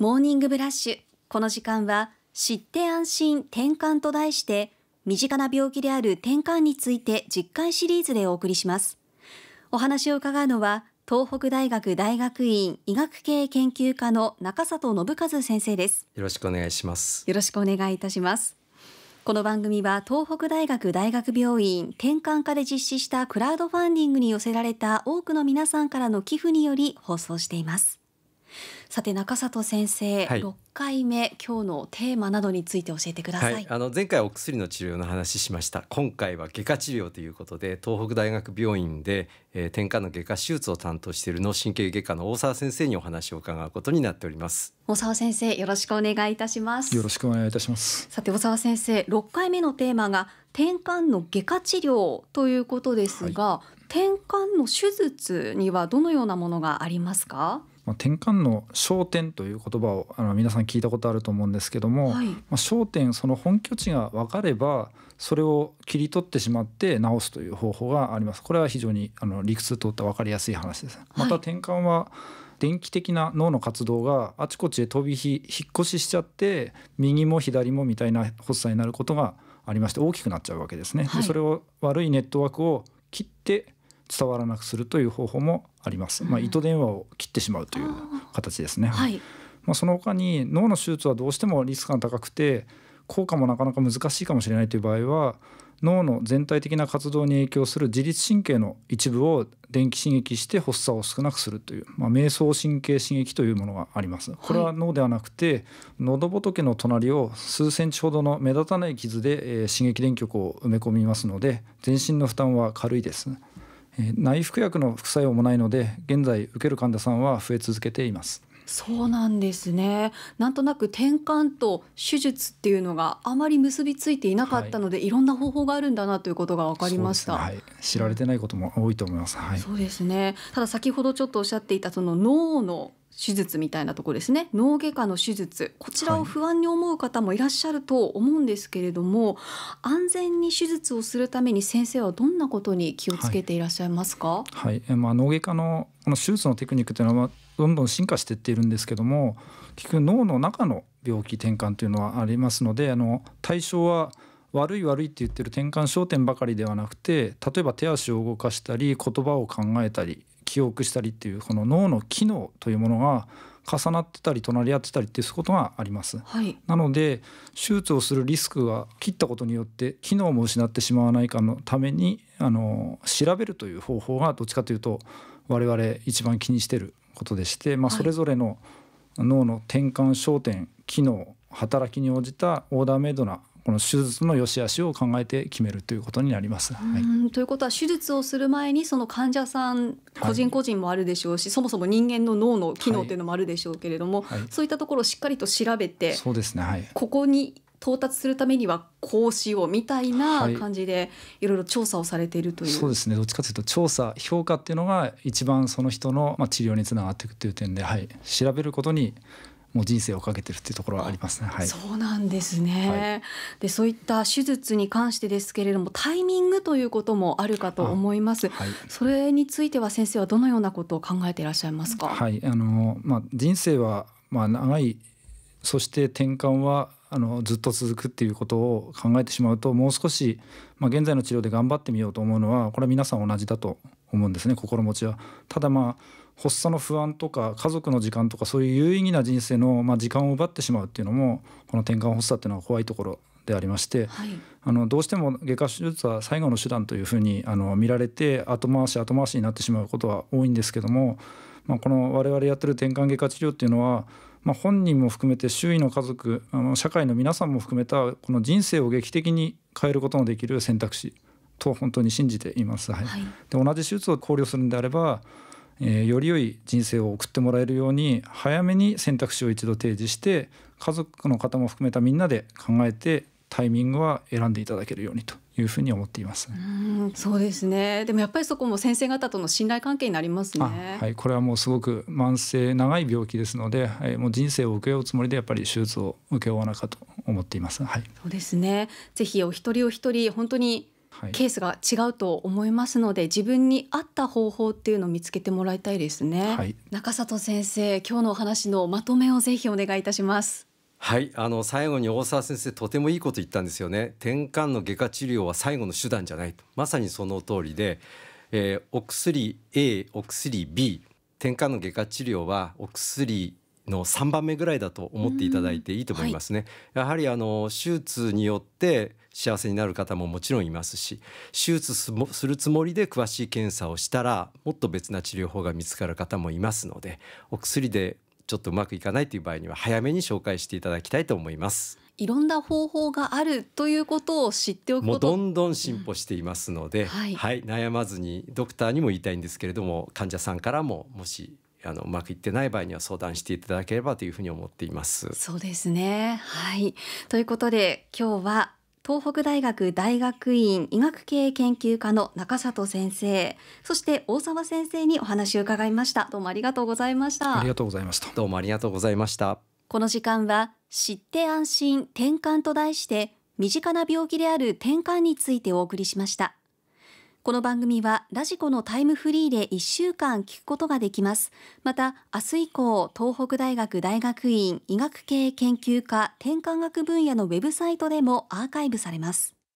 モーニングブラッシュ。この時間は、知って安心転換と題して、身近な病気である転換について実感シリーズでお送りします。お話を伺うのは、東北大学大学院医学系研究科の中里信和先生です。よろしくお願いします。よろしくお願いいたします。この番組は東北大学大学病院転換科で実施したクラウドファンディングに寄せられた多くの皆さんからの寄付により放送しています。さて中里先生、はい、6回目今日のテーマなどについて教えてください、はい、あの前回お薬の治療の話しました今回は外科治療ということで東北大学病院で、えー、転換の外科手術を担当している脳神経外科の大沢先生にお話を伺うことになっております大沢先生よろしくお願いいたしますよろしくお願いいたしますさて大沢先生6回目のテーマが転換の外科治療ということですが、はい、転換の手術にはどのようなものがありますかまあ、転換の焦点という言葉をあの皆さん聞いたことあると思うんですけども、はい、まあ、焦点その本拠地が分かればそれを切り取ってしまって直すという方法がありますこれは非常にあの理屈通った分かりやすい話です、また転換は電気的な脳の活動があちこちで飛び火引っ越ししちゃって右も左もみたいな発作になることがありまして大きくなっちゃうわけですね、はい、でそれを悪いネットワークを切って伝わらなくするという方法もあります、まあ、糸電話を切ってしまうという形ですね。はい、まあ、その他に脳の手術はどうしてもリスクが高くて効果もなかなか難しいかもしれないという場合は脳の全体的な活動に影響する自律神経の一部を電気刺激して発作を少なくするという、まあ、瞑想神経刺激というものがありますこれは脳ではなくて喉、はい、仏の隣を数センチほどの目立たない傷で、えー、刺激電極を埋め込みますので全身の負担は軽いです内服薬の副作用もないので現在受ける患者さんは増え続けていますそうなんですねなんとなく転換と手術っていうのがあまり結びついていなかったので、はい、いろんな方法があるんだなということが分かりました、ねはい、知られてないことも多いと思います、はい、そうですねただ先ほどちょっとおっしゃっていたその脳の手術みたいなところですね脳外科の手術こちらを不安に思う方もいらっしゃると思うんですけれども、はい、安全に手術をするために先生はどんなことに気をつけていらっしゃいますか、はい、はい、まあ、脳外科のこの手術のテクニックというのはどんどん進化していっているんですけども結局脳の中の病気転換というのはありますのであの対象は悪い悪いって言ってる転換焦点ばかりではなくて例えば手足を動かしたり言葉を考えたり記憶したりっていうこの脳の機能というものが重なってたり隣り合ってたりっていうことがあります、はい、なので手術をするリスクが切ったことによって機能も失ってしまわないかのためにあの調べるという方法がどっちかというと我々一番気にしてることでして、まあ、それぞれの脳の転換焦点機能働きに応じたオーダーメイドなこの手術の良し悪しを考えて決めるということになります。はい、ということは手術をする前にその患者さん個人個人もあるでしょうし、はい、そもそも人間の脳の機能というのもあるでしょうけれども、はい、そういったところをしっかりと調べてそうですね、はい、ここに到達するためにはこうしようみたいな感じでいろいろ調査をされているという、はい、そうですねどっちかというと調査評価っていうのが一番その人の、ま治療につながっていくという点で、はい、調べることにもう人生をかけてるっていうところはありますね。はい、そうなんですね、はい、でそういった手術に関してですけれどもタイミングということもあるかと思います。はい、それについては先生はどのようなことを考えていらっしゃいますか。はいあのまあ、人生は、まあ、長いそして転換はあのずっと続くっていうことを考えてしまうともう少し、まあ、現在の治療で頑張ってみようと思うのはこれは皆さん同じだと思うんですね心持ちは。ただまあ発作の不安とか家族の時間とかそういう有意義な人生の、まあ、時間を奪ってしまうっていうのもこの転換発作っていうのは怖いところでありまして、はい、あのどうしても外科手術は最後の手段というふうにあの見られて後回し後回しになってしまうことは多いんですけども、まあ、この我々やってる転換外科治療っていうのはまあ、本人も含めて周囲の家族あの社会の皆さんも含めたこの人生を劇的に変えることのできる選択肢と本当に信じています。はい、はい、で同じ手術を考慮するんであればえー、より良い人生を送ってもらえるように早めに選択肢を一度提示して家族の方も含めたみんなで考えてタイミングは選んでいただけるようにというふうに思っています、ね、うんそうですねでもやっぱりそこも先生方との信頼関係になりますねはいこれはもうすごく慢性長い病気ですので、えい、もう人生を受け負うつもりでやっぱり手術を受け負わなかと思っていますはいそうですねぜひお一人お一人本当にケースが違うと思いますので、はい、自分に合った方法っていうのを見つけてもらいたいですね、はい、中里先生今日のお話のまとめをぜひお願いいたしますはいあの最後に大沢先生とてもいいこと言ったんですよね転換の外科治療は最後の手段じゃないとまさにその通りで、えー、お薬 A お薬 B 転換の外科治療はお薬の3番目ぐらいだと思っていただいていいと思いますね。はい、やはりあの手術によって幸せになる方ももちろんいますし手術するつもりで詳しい検査をしたらもっと別な治療法が見つかる方もいますのでお薬でちょっとうまくいかないという場合には早めに紹介していただきたいと思います。いろんな方法があるということを知っておくもうどんどん進歩していますので、うんはい、はい、悩まずにドクターにも言いたいんですけれども患者さんからももしあのうまくいってない場合には相談していただければというふうに思っています。そうですね。はい。ということで今日は東北大学大学院医学系研究科の中里先生、そして大沢先生にお話を伺いました。どうもありがとうございました。ありがとうございました。どうもありがとうございました。この時間は知って安心転換と題して身近な病気である転換についてお送りしました。この番組はラジコのタイムフリーで1週間聞くことができます。また、明日以降、東北大学大学院医学系研究科転換学分野のウェブサイトでもアーカイブされます。